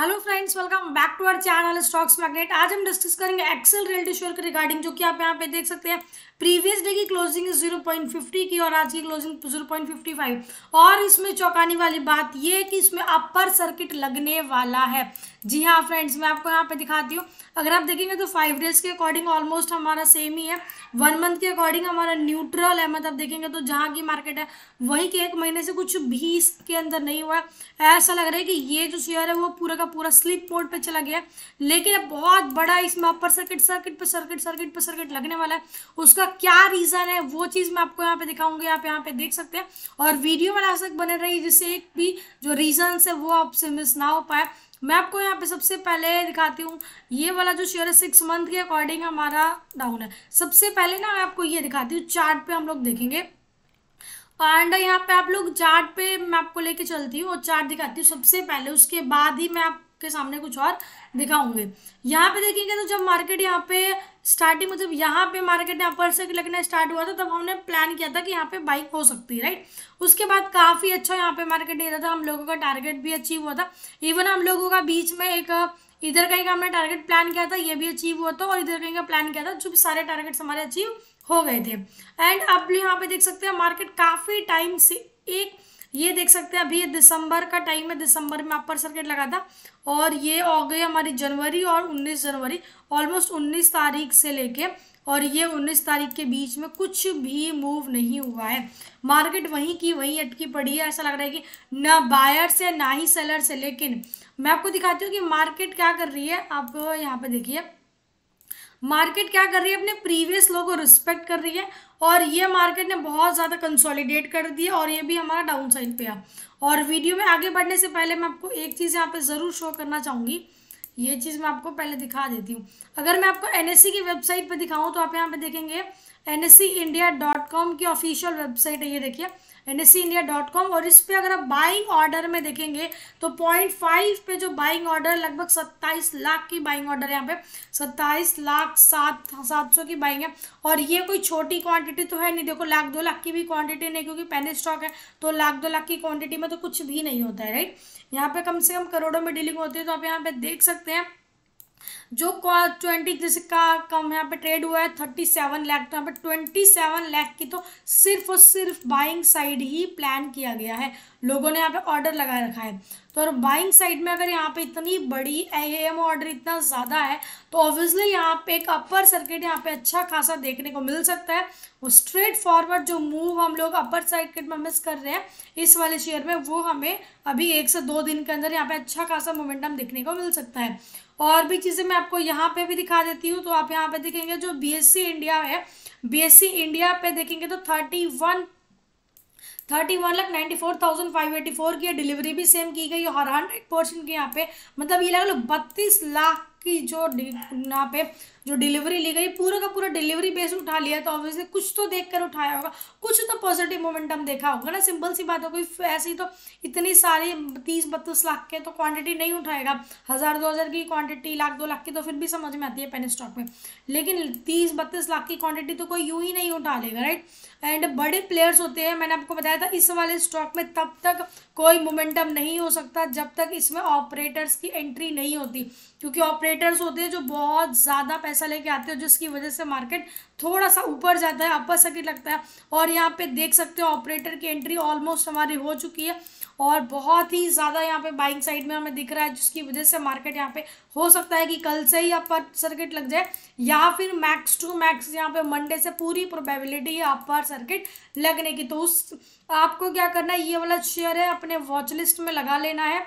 hello friends welcome back to our channel stocks magnet आज हम discuss करेंगे Excel Realty share के regarding जो कि आप यहाँ पे देख सकते हैं प्रीवियस डे की क्लोजिंग जीरो पॉइंट फिफ्टी की और आज की closing zero point fifty five और इसमें चौंकाने वाली बात यह है कि इसमें अपर सर्किट लगने वाला है जी हाँ फ्रेंड्स मैं आपको यहाँ पे दिखाती हूँ अगर आप देखेंगे तो फाइव डेज के अकॉर्डिंग ऑलमोस्ट हमारा सेम ही है वन मंथ के अकॉर्डिंग हमारा न्यूट्रल है मतलब देखेंगे तो जहाँ की मार्केट है वही के एक महीने से कुछ भी इसके अंदर नहीं हुआ ऐसा लग रहा है कि ये जो शेयर है वो पूरा का पूरा स्लिप मोड पर चला गया लेकिन अब बहुत बड़ा इसमें अपर सर्किट सर्किट पर सर्किट सर्किट पर सर्किट लगने वाला है उसका क्या रीज़न है वो चीज़ मैं आपको यहाँ पे दिखाऊंगी आप यहाँ पे देख सकते हैं और वीडियो में लास्ट तक बने रही जिससे एक भी जो रीजन है वो आपसे मिस ना हो पाए मैं आपको यहाँ पे सबसे पहले दिखाती हूँ ये वाला जो शेयर है सिक्स मंथ के अकॉर्डिंग हमारा डाउन है सबसे पहले ना मैं आपको ये दिखाती हूँ चार्ट पे हम लोग देखेंगे एंड यहाँ पे आप लोग चार्ट पे मैं आपको लेके चलती हूँ और चार्ट दिखाती हूँ सबसे पहले उसके बाद ही मैं आप आपके सामने कुछ और दिखाऊंगे यहाँ पे देखेंगे तो जब मार्केट यहाँ पे स्टार्टिंग मतलब यहाँ पे मार्केट यहाँ पर से लगना स्टार्ट हुआ था तब हमने प्लान किया था कि यहाँ पे बाइक हो सकती है राइट उसके बाद काफ़ी अच्छा यहाँ पे मार्केट एरिया था हम लोगों का टारगेट भी अचीव हुआ था इवन हम लोगों का बीच में एक इधर कहीं का हमने टारगेट प्लान किया था ये भी अचीव हुआ था और इधर कहीं का प्लान किया था जो सारे टारगेट्स हमारे अचीव हो गए थे एंड आप यहाँ पे देख सकते हैं मार्केट काफ़ी टाइम से एक ये देख सकते हैं अभी ये दिसंबर का टाइम है दिसंबर में अपर सर्किट लगा था और ये हो गई हमारी जनवरी और 19 जनवरी ऑलमोस्ट 19 तारीख से लेके और ये 19 तारीख के बीच में कुछ भी मूव नहीं हुआ है मार्केट वहीं की वहीं अटकी पड़ी है ऐसा लग रहा है कि ना बायर से ना ही सेलर से लेकिन मैं आपको दिखाती हूँ कि मार्केट क्या कर रही है आप यहाँ पे देखिए मार्केट क्या कर रही है अपने प्रीवियस लो को रिस्पेक्ट कर रही है और ये मार्केट ने बहुत ज़्यादा कंसोलिडेट कर दिया और ये भी हमारा डाउन साइड पे आ और वीडियो में आगे बढ़ने से पहले मैं आपको एक चीज़ यहाँ पे ज़रूर शो करना चाहूँगी ये चीज़ मैं आपको पहले दिखा देती हूँ अगर मैं आपको एन e की वेबसाइट पर दिखाऊँ तो आप यहाँ पर देखेंगे एन एस e की ऑफिशियल वेबसाइट है ये देखिए एन एस e और इस पर अगर आप बाइंग ऑर्डर में देखेंगे तो पॉइंट फाइव पे जो बाइंग ऑर्डर लगभग सत्ताईस लाख की बाइंग ऑर्डर है यहाँ पे सत्ताईस लाख सात सात सौ की बाइंग है और ये कोई छोटी क्वांटिटी तो है नहीं देखो लाख दो लाख की भी क्वांटिटी नहीं क्योंकि पहले स्टॉक है तो लाख दो लाख की क्वांटिटी में तो कुछ भी नहीं होता है राइट यहाँ पे कम से कम करोड़ों में डीलिंग होती है तो आप यहाँ पे देख सकते हैं जो ट्वेंटी जिसका कम यहाँ पे ट्रेड हुआ है थर्टी सेवन लैख तो यहाँ पे ट्वेंटी सेवन लैख की तो सिर्फ और सिर्फ बाइंग साइड ही प्लान किया गया है लोगों ने यहाँ पे ऑर्डर लगा रखा है तो और बाइंग साइड में अगर यहाँ पे इतनी बड़ी एम ऑर्डर इतना ज़्यादा है तो ऑब्वियसली यहाँ पे एक अपर सर्किट यहाँ पे अच्छा खासा देखने को मिल सकता है वो स्ट्रेट फॉरवर्ड जो मूव हम लोग अपर सर्किट में मिस कर रहे हैं इस वाले शेयर में वो हमें अभी एक से दो दिन के अंदर यहाँ पे अच्छा खासा मोमेंटम देखने को मिल सकता है और भी चीज़ें मैं आपको यहाँ पे भी दिखा देती हूँ तो आप यहाँ पे देखेंगे जो बी इंडिया है बी इंडिया पे देखेंगे तो thirty one thirty one lakh ninety four thousand five eighty four की डिलीवरी भी सेम की गई और हंड्रेड परसेंट की यहाँ पे मतलब ये लगा लो बत्तीस लाख की जो यहाँ पे जो डिलीवरी ली गई पूरा का पूरा डिलीवरी बेस उठा लिया तो ऑब्वियसली कुछ तो देख कर उठाया होगा कुछ तो पॉजिटिव मोमेंटम देखा होगा ना सिंपल सी बात हो कोई ऐसी तो इतनी सारी तीस बत्तीस लाख के तो क्वांटिटी नहीं उठाएगा हज़ार दो हज़ार की क्वांटिटी लाख दो लाख की तो फिर भी समझ में आती है पेन स्टॉक में लेकिन तीस बत्तीस लाख की क्वांटिटी तो कोई यूँ ही नहीं उठा लेगा राइट एंड बड़े प्लेयर्स होते हैं मैंने आपको बताया था इस वाले स्टॉक में तब तक कोई मोमेंटम नहीं हो सकता जब तक इसमें ऑपरेटर्स की एंट्री नहीं होती क्योंकि ऑपरेटर्स होते हैं जो बहुत ज़्यादा पैसा लेके आते हो जिसकी वजह से मार्केट थोड़ा सा ऊपर जाता है अपर सर्किट लगता है और यहाँ पे देख सकते हो ऑपरेटर की एंट्री ऑलमोस्ट हमारी हो चुकी है और बहुत ही ज़्यादा यहाँ पे बाइंग साइड में हमें दिख रहा है जिसकी वजह से मार्केट यहाँ पे हो सकता है कि कल से ही अपर सर्किट लग जाए या फिर मैक्स टू मैक्स यहाँ पे मंडे से पूरी प्रोबेबिलिटी है अपर सर्किट लगने की तो उस आपको क्या करना है ये वाला शेयर है अपने वॉच लिस्ट में लगा लेना है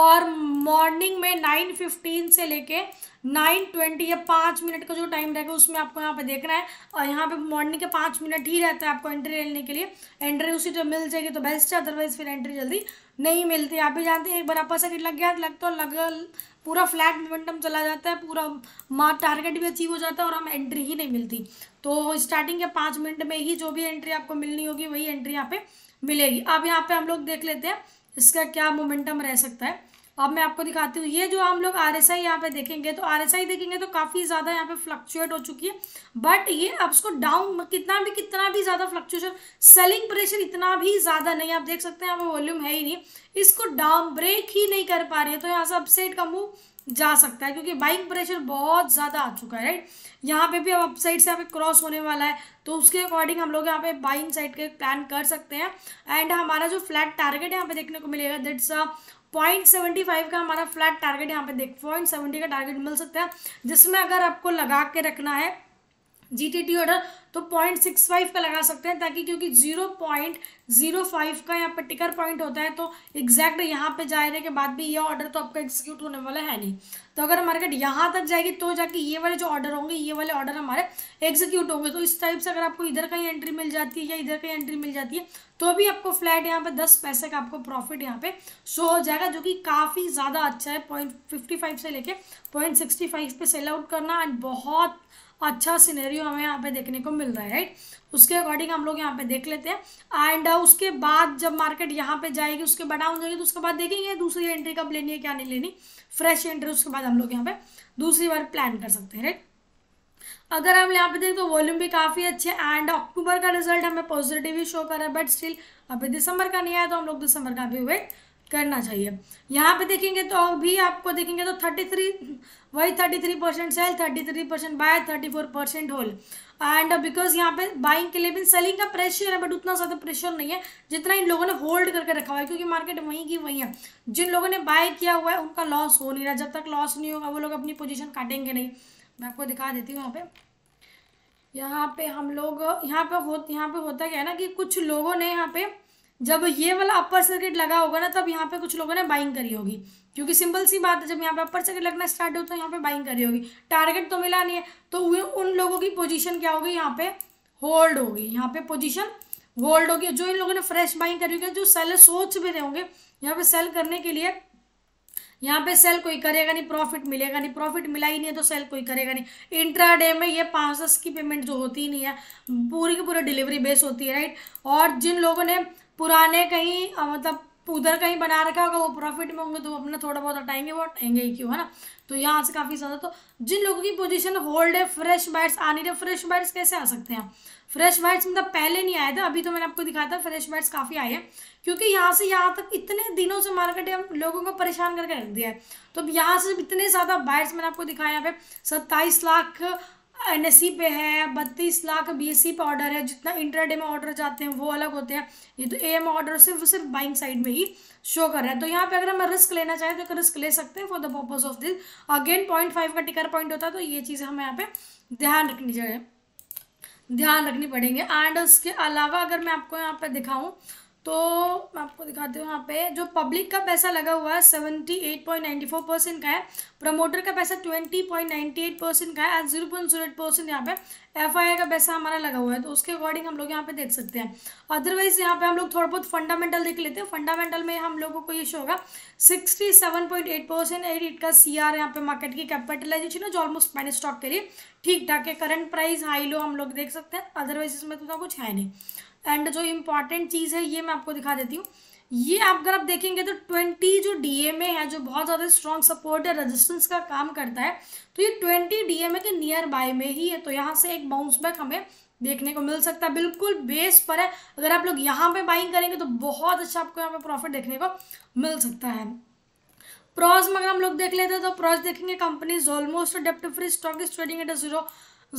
और मॉर्निंग में नाइन फिफ्टीन से लेके नाइन ट्वेंटी या पाँच मिनट का जो टाइम रहेगा उसमें आपको यहाँ पे देखना है और यहाँ पे मॉर्निंग के पाँच मिनट ही रहता है आपको एंट्री लेने के लिए एंट्री उसी टाइम मिल जाएगी तो बेस्ट है अदरवाइज़ फिर एंट्री जल्दी नहीं मिलती आप भी जानते हैं एक बार आपका सर्किट लग गया लग तो लग पूरा फ्लैट मोमेंटम चला जाता है पूरा मार टारगेट भी अचीव हो जाता है और हम एंट्री ही नहीं मिलती तो स्टार्टिंग के पाँच मिनट में ही जो भी एंट्री आपको मिलनी होगी वही एंट्री यहाँ पे मिलेगी अब यहाँ पे हम लोग देख लेते हैं इसका क्या मोमेंटम रह सकता है अब मैं आपको दिखाती हूँ ये जो हम लोग आर एस आई यहाँ पे देखेंगे तो आर एस आई देखेंगे तो काफ़ी ज़्यादा यहाँ पे फ्लक्चुएट हो चुकी है बट ये अब इसको डाउन कितना भी कितना भी ज़्यादा फ्लक्चुएशन सेलिंग प्रेशर इतना भी ज़्यादा नहीं आप देख सकते हैं यहाँ पे वॉल्यूम है ही नहीं इसको डाउन ब्रेक ही नहीं कर पा रही है तो यहाँ से अपसेट का मूव जा सकता है क्योंकि बाइंग प्रेशर बहुत ज़्यादा आ चुका है राइट यहाँ पे भी अब अपसाइड साइड से हमें क्रॉस होने वाला है तो उसके अकॉर्डिंग हम लोग यहाँ पे बाइंग साइड के प्लान कर सकते हैं एंड हमारा जो फ्लैट टारगेट यहाँ पे देखने को मिलेगा दैट्स पॉइंट सेवेंटी फाइव का हमारा फ्लैट टारगेट यहाँ पे देख पॉइंट सेवेंटी का टारगेट मिल सकता है जिसमें अगर आपको लगा के रखना है जीटीटी ऑर्डर तो पॉइंट सिक्स फाइव का लगा सकते हैं ताकि क्योंकि जीरो पॉइंट जीरो फाइव का यहाँ पर टिकर पॉइंट होता है तो एग्जैक्ट यहाँ पे जाने के बाद भी ये ऑर्डर तो आपका एग्जीक्यूट होने वाला है नहीं तो अगर मार्केट यहाँ तक जाएगी तो जाके ये वाले जो ऑर्डर होंगे ये वाले ऑर्डर हमारे एग्जीक्यूट होंगे तो इस टाइप से अगर आपको इधर ही एंट्री मिल जाती है या इधर कहीं एंट्री मिल जाती है तो भी आपको फ्लैट यहाँ पे दस पैसे का आपको प्रॉफिट यहाँ पे शो हो जाएगा जो कि काफ़ी ज़्यादा अच्छा है पॉइंट फिफ्टी फाइव से लेके पॉइंट सिक्सटी फाइव पे सेल आउट करना एंड बहुत अच्छा सिनेरियो हमें यहाँ पे देखने को मिल रहा है राइट उसके अकॉर्डिंग हम लोग यहाँ पे देख लेते हैं एंड uh, उसके बाद जब मार्केट यहाँ पे जाएगी उसके बाद डाउन जाएगी तो उसके बाद देखेंगे दूसरी एंट्री कब लेनी है क्या नहीं लेनी फ्रेश एंट्री उसके बाद हम लोग यहाँ पे दूसरी बार प्लान कर सकते हैं राइट अगर हम यहाँ पे देखें तो वॉल्यूम भी काफ़ी अच्छे एंड अक्टूबर का रिजल्ट हमें पॉजिटिव ही शो कर रहा है बट स्टिल अभी दिसंबर का नहीं आया तो हम लोग दिसंबर का भी वेट करना चाहिए यहाँ पे देखेंगे तो अभी आपको देखेंगे तो थर्टी थ्री वही thirty three percent sell thirty three percent buy thirty four percent hold and because यहाँ पे बाइंग के लिए भी सेलिंग का प्रेशर है बट उतना ज़्यादा प्रेशर नहीं है जितना इन लोगों ने होल्ड करके रखा हुआ है क्योंकि मार्केट वहीं की वहीं है जिन लोगों ने बाय किया हुआ है उनका लॉस हो नहीं रहा जब तक लॉस नहीं होगा वो लोग अपनी पोजिशन काटेंगे नहीं मैं आपको दिखा देती हूँ वहाँ पे यहाँ पे हम लोग यहाँ पे हो यहाँ पे होता क्या है ना कि कुछ लोगों ने यहाँ पे जब ये वाला अपर सर्किट लगा होगा ना तब यहाँ पे कुछ लोगों ने बाइंग करी होगी क्योंकि सिंपल सी बात है जब यहाँ पे अपर सर्किट लगना स्टार्ट हो तो यहाँ पे बाइंग करी होगी टारगेट तो मिला नहीं है तो उन लोगों की पोजीशन क्या होगी यहाँ पे होल्ड होगी यहाँ पे पोजीशन होल्ड होगी जो इन लोगों ने फ्रेश बाइंग करी होगी जो सेलर सोच भी रहे होंगे यहाँ पे सेल करने के लिए यहाँ पे सेल कोई करेगा नहीं प्रॉफिट मिलेगा नहीं प्रॉफिट मिला ही नहीं है तो सेल कोई करेगा नहीं इंट्रा डे में ये पाँच की पेमेंट जो होती ही नहीं है पूरी की पूरी डिलीवरी बेस होती है राइट और जिन लोगों ने पुराने कहीं मतलब उधर कहीं बना रखा होगा वो प्रॉफिट में होंगे तो अपना थोड़ा बहुत हटाएंगे वो हटेंगे ही क्यों है ना तो यहाँ से काफ़ी ज़्यादा तो जिन लोगों की पोजीशन होल्ड है फ्रेश बाइट्स आने रहे फ्रेश बाइट्स कैसे आ सकते हैं फ्रेश बाइट्स मतलब पहले नहीं आए थे अभी तो मैंने आपको दिखाया था फ्रेश बाइट्स काफ़ी आए हैं क्योंकि यहाँ से यहाँ तक इतने दिनों से मार्केट लोगों को परेशान करके रख दिया है तो अब यहाँ से इतने ज़्यादा बाइट्स मैंने आपको दिखाया यहाँ पे सत्ताईस लाख एन पे है बत्तीस लाख बीएससी पे ऑर्डर है जितना इंटरडे में ऑर्डर जाते हैं वो अलग होते हैं ये तो एएम ऑर्डर सिर्फ सिर्फ बाइंग साइड में ही शो कर रहा है तो यहाँ पे अगर हम रिस्क लेना चाहें तो रिस्क ले सकते हैं for the purpose of this again point five का टिकर पॉइंट होता है तो ये चीज़ें हमें यहाँ पे ध्यान रखनी चाहिए ध्यान रखनी पड़ेंगे एंड उसके अलावा अगर मैं आपको यहाँ पे दिखाऊँ तो मैं आपको दिखाती हूँ यहाँ पे जो पब्लिक का पैसा लगा हुआ है seventy eight point ninety four percent का है प्रमोटर का पैसा twenty point ninety eight percent का है and zero point zero eight percent यहाँ पे एफ आई का पैसा हमारा लगा हुआ है तो उसके अकॉर्डिंग हम लोग यहाँ पे देख सकते हैं अदरवाइज यहाँ पे हम लोग थोड़ा बहुत फंडामेंटल देख लेते हैं फंडामेंटल में हम लोगों को शो होगा sixty seven point eight percent eight का सी आर यहाँ पे मार्केट की कैपिटलाइजेशन है जो ऑलमोस्ट मैंने स्टॉक के लिए ठीक ठाक है करंट प्राइस हाई लो हम लोग देख सकते हैं अदरवाइज इसमें तो कुछ है नहीं एंड जो इम्पॉर्टेंट चीज़ है ये मैं आपको दिखा देती हूँ ये आप अगर आप देखेंगे तो ट्वेंटी जो डीएमए है जो बहुत ज़्यादा स्ट्रॉन्ग सपोर्ट है रेजिस्टेंस का काम करता है तो ये ट्वेंटी डीएमए के नियर बाय में ही है तो यहाँ से एक बाउंस बैक हमें देखने को मिल सकता है बिल्कुल बेस पर है अगर आप लोग यहाँ पे बाइंग करेंगे तो बहुत अच्छा आपको यहाँ पे प्रॉफिट देखने को मिल सकता है प्रॉज में अगर हम लोग देख लेते हैं तो प्रॉज देखेंगे कंपनीज ऑलमोस्ट डेप्ट free stock is trading at zero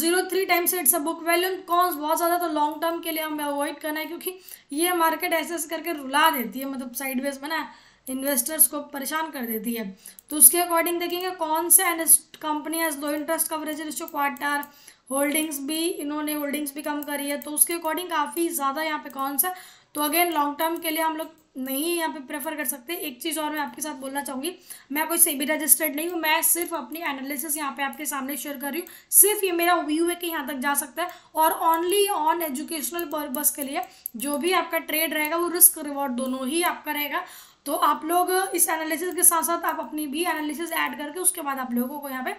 zero three time से it's a book value cons बहुत ज़्यादा तो लॉन्ग टर्म के लिए हमें अवॉइड करना है क्योंकि ये मार्केट ऐसे ऐसे करके रुला देती है मतलब साइडवेज में ना इन्वेस्टर्स को परेशान कर देती है तो उसके अकॉर्डिंग देखेंगे कौन से and company has low interest coverage ratio quarter holdings भी इन्होंने होल्डिंग्स भी कम करी है तो उसके अकॉर्डिंग काफ़ी ज़्यादा यहाँ पे कौन सा तो अगेन लॉन्ग टर्म के लिए हम लोग नहीं यहाँ पे प्रेफर कर सकते एक चीज़ और मैं आपके साथ बोलना चाहूँगी मैं कोई सेबी रजिस्टर्ड नहीं हूँ मैं सिर्फ अपनी एनालिसिस यहाँ पे आपके सामने शेयर कर रही हूँ सिर्फ ये मेरा व्यू है कि यहाँ तक जा सकता है और ओनली ऑन एजुकेशनल पर्पज़ के लिए जो भी आपका ट्रेड रहेगा वो रिस्क रिवॉर्ड दोनों ही आपका रहेगा तो आप लोग इस एनालिसिस के साथ साथ आप अपनी भी एनालिसिस ऐड करके उसके बाद आप लोगों को यहाँ पे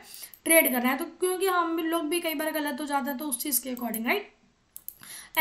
ट्रेड करना है तो क्योंकि हम लोग भी कई बार गलत हो जाते हैं तो उस चीज़ के अकॉर्डिंग राइट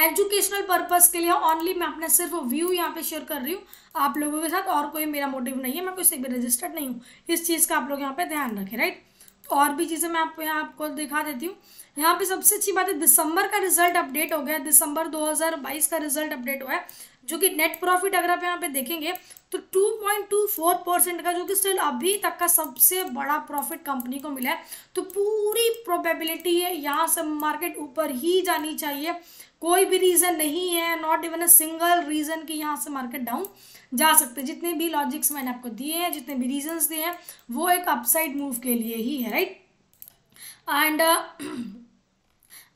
एजुकेशनल पर्पज़ के लिए ऑनली मैं अपना सिर्फ व्यू यहाँ पे शेयर कर रही हूँ आप लोगों के साथ और कोई मेरा मोटिव नहीं है मैं कोई से भी रजिस्टर्ड नहीं हूँ इस चीज़ का आप लोग यहाँ पे ध्यान रखें राइट तो और भी चीज़ें मैं आप यहाँ आपको दिखा देती हूँ यहाँ पे सबसे अच्छी बात है दिसंबर का रिजल्ट अपडेट हो गया दिसंबर 2022 का रिजल्ट अपडेट हुआ है जो कि नेट प्रॉफिट अगर आप यहाँ पे देखेंगे तो 2.24 परसेंट का जो कि स्टिल अभी तक का सबसे बड़ा प्रॉफिट कंपनी को मिला है तो पूरी प्रोबेबिलिटी है यहाँ से मार्केट ऊपर ही जानी चाहिए कोई भी रीज़न नहीं है not even a single reason कि यहाँ से मार्केट डाउन जा सकते हैं जितने भी लॉजिक्स मैंने आपको दिए हैं जितने भी रीजन्स दिए हैं वो एक अपसाइड मूव के लिए ही है राइट एंड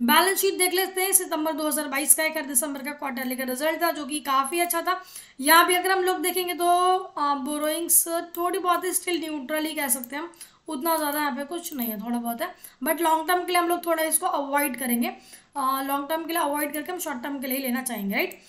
बैलेंस शीट देख लेते हैं सितंबर 2022 का एक दिसंबर का क्वार्टरली का रिजल्ट था जो कि काफ़ी अच्छा था यहाँ भी अगर हम लोग देखेंगे तो बोरोइंग्स थोड़ी बहुत स्टिल न्यूट्रल ही कह सकते हैं हम उतना ज़्यादा यहाँ पे कुछ नहीं है थोड़ा बहुत है बट लॉन्ग टर्म के लिए हम लोग थोड़ा इसको अवॉइड करेंगे लॉन्ग टर्म के लिए अवॉइड करके हम शॉर्ट टर्म के लिए लेना चाहेंगे राइट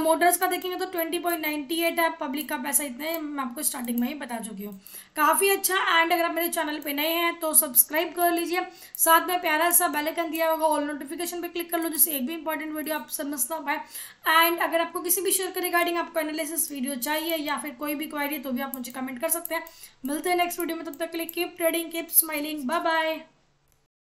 मोटर्स का देखेंगे तो ट्वेंटी पॉइंट नाइन्टी एट है पब्लिक का पैसा इतना है मैं आपको स्टार्टिंग में ही बता चुकी हूँ काफ़ी अच्छा एंड अगर आप मेरे चैनल पे नए हैं तो सब्सक्राइब कर लीजिए साथ में प्यारा सा बेलकन दिया होगा ऑल नोटिफिकेशन पे क्लिक कर लो जिससे एक भी इंपॉर्टेंट वीडियो आप समझ ना पाए एंड अगर आपको किसी भी शेयर के रिगार्डिंग आपको एनालिसिस वीडियो चाहिए या फिर कोई भी क्वारी तो भी आप मुझे कमेंट कर सकते हैं मिलते हैं नेक्स्ट वीडियो में तब तक के लिए keep trading keep smiling bye bye